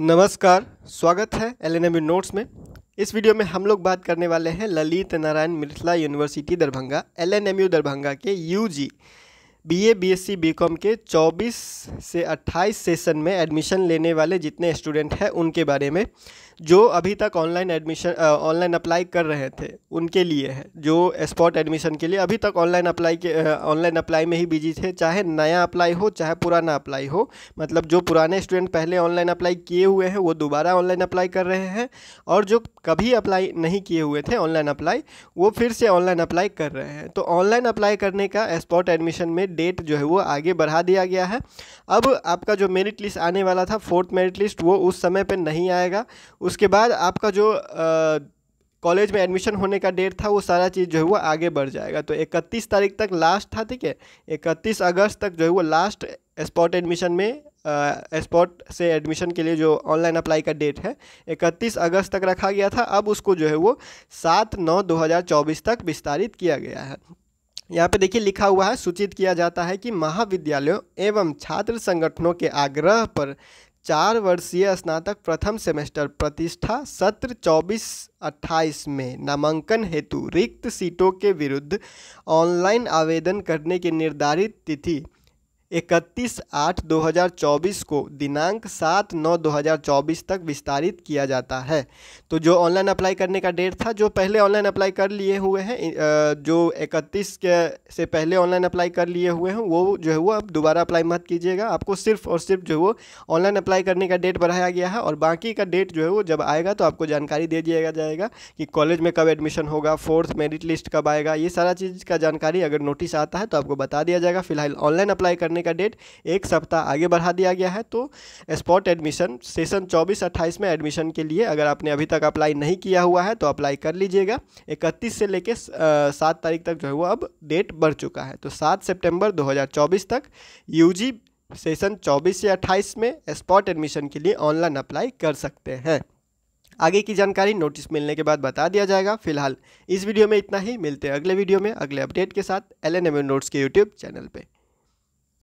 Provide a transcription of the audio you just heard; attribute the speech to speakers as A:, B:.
A: नमस्कार स्वागत है एल एन नोट्स में इस वीडियो में हम लोग बात करने वाले हैं ललित नारायण मिथिला यूनिवर्सिटी दरभंगा एल दरभंगा के U G BA BSc BCom के 24 से 28 सेशन में एडमिशन लेने वाले जितने स्टूडेंट हैं उनके बारे में जो अभी तक ऑनलाइन एडमिशन ऑनलाइन अप्लाई कर रहे थे उनके लिए है जो स्पॉट एडमिशन के लिए अभी तक ऑनलाइन अप्लाई के ऑनलाइन अप्लाई में ही बिजी थे चाहे नया अप्लाई हो चाहे पुराना अप्लाई हो मतलब जो पुराने स्टूडेंट पहले ऑनलाइन अप्लाई किए हुए हैं वो दोबारा ऑनलाइन अप्लाई कर रहे हैं और जो कभी अप्लाई नहीं किए हुए थे ऑनलाइन अप्लाई वो फिर से ऑनलाइन अप्लाई कर रहे हैं तो ऑनलाइन अप्लाई करने का स्पॉट एडमिशन में डेट जो है वो आगे बढ़ा दिया गया है अब आपका जो मेरिट लिस्ट आने वाला था फोर्थ मेरिट लिस्ट वो उस समय पर नहीं आएगा उसके बाद आपका जो कॉलेज में एडमिशन होने का डेट था वो सारा चीज़ जो है वो आगे बढ़ जाएगा तो 31 तारीख तक लास्ट था ठीक है 31 अगस्त तक जो है वो लास्ट स्पॉट एडमिशन में स्पॉट से एडमिशन के लिए जो ऑनलाइन अप्लाई का डेट है 31 अगस्त तक रखा गया था अब उसको जो है वो 7 नौ 2024 तक विस्तारित किया गया है यहाँ पे देखिए लिखा हुआ है सूचित किया जाता है कि महाविद्यालयों एवं छात्र संगठनों के आग्रह पर चार वर्षीय स्नातक प्रथम सेमेस्टर प्रतिष्ठा सत्र 24-28 में नामांकन हेतु रिक्त सीटों के विरुद्ध ऑनलाइन आवेदन करने की निर्धारित तिथि इकतीस आठ 2024 को दिनांक सात नौ 2024 तक विस्तारित किया जाता है तो जो ऑनलाइन अप्लाई करने का डेट था जो पहले ऑनलाइन अप्लाई कर लिए हुए हैं जो इकतीस के से पहले ऑनलाइन अप्लाई कर लिए हुए हैं वो जो है वो अब दोबारा अप्लाई मत कीजिएगा आपको सिर्फ और सिर्फ जो है वो ऑनलाइन अप्लाई करने का डेट बढ़ाया गया है और बाकी का डेट जो है वो जब आएगा तो आपको जानकारी दे दिया जाएगा कि कॉलेज में कब एडमिशन होगा फोर्थ मेरिट लिस्ट कब आएगा ये सारा चीज़ का जानकारी अगर नोटिस आता है तो आपको बता दिया जाएगा फिलहाल ऑनलाइन अप्लाई करने का डेट एक सप्ताह आगे बढ़ा दिया गया है तो स्पॉट एडमिशन सेशन चौबीस अट्ठाईस में एडमिशन के लिए अगर आपने अभी तक अप्लाई नहीं किया हुआ है तो अप्लाई कर लीजिएगा इकतीस से लेकर सात तारीख तक जो है वो अब डेट बढ़ चुका है तो सात सेप्टेम्बर दो तक यू सेशन चौबीस से अट्ठाईस में स्पॉट एडमिशन के लिए ऑनलाइन अप्लाई कर सकते हैं आगे की जानकारी नोटिस मिलने के बाद बता दिया जाएगा फिलहाल इस वीडियो में इतना ही मिलते हैं अगले वीडियो में अगले अपडेट के साथ एल एन एम नोट्स के यूट्यूब चैनल पर